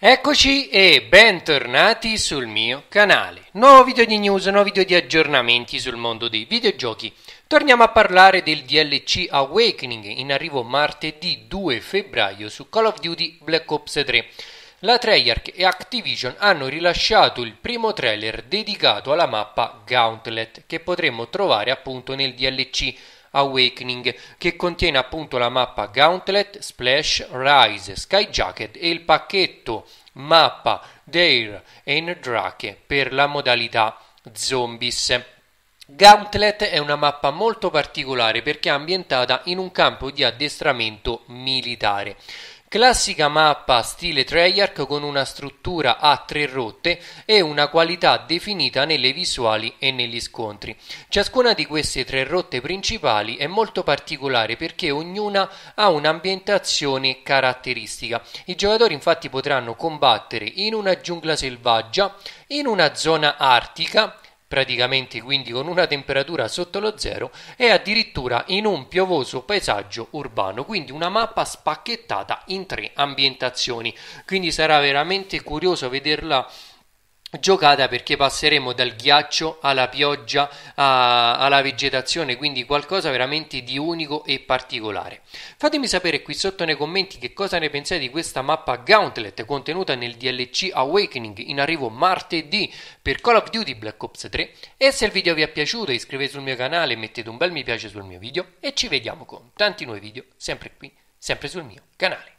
Eccoci e bentornati sul mio canale. Nuovo video di news, nuovo video di aggiornamenti sul mondo dei videogiochi. Torniamo a parlare del DLC Awakening in arrivo martedì 2 febbraio su Call of Duty Black Ops 3. La Treyarch e Activision hanno rilasciato il primo trailer dedicato alla mappa Gauntlet che potremo trovare appunto nel DLC Awakening che contiene appunto la mappa Gauntlet, Splash, Rise, Skyjacket e il pacchetto mappa Dare and Drake per la modalità Zombies. Gauntlet è una mappa molto particolare perché è ambientata in un campo di addestramento militare. Classica mappa stile Treyarch con una struttura a tre rotte e una qualità definita nelle visuali e negli scontri. Ciascuna di queste tre rotte principali è molto particolare perché ognuna ha un'ambientazione caratteristica. I giocatori infatti potranno combattere in una giungla selvaggia, in una zona artica, praticamente quindi con una temperatura sotto lo zero e addirittura in un piovoso paesaggio urbano, quindi una mappa spacchettata in tre ambientazioni, quindi sarà veramente curioso vederla giocata perché passeremo dal ghiaccio alla pioggia a, alla vegetazione quindi qualcosa veramente di unico e particolare fatemi sapere qui sotto nei commenti che cosa ne pensate di questa mappa Gauntlet contenuta nel DLC Awakening in arrivo martedì per Call of Duty Black Ops 3 e se il video vi è piaciuto iscrivetevi sul mio canale mettete un bel mi piace sul mio video e ci vediamo con tanti nuovi video sempre qui sempre sul mio canale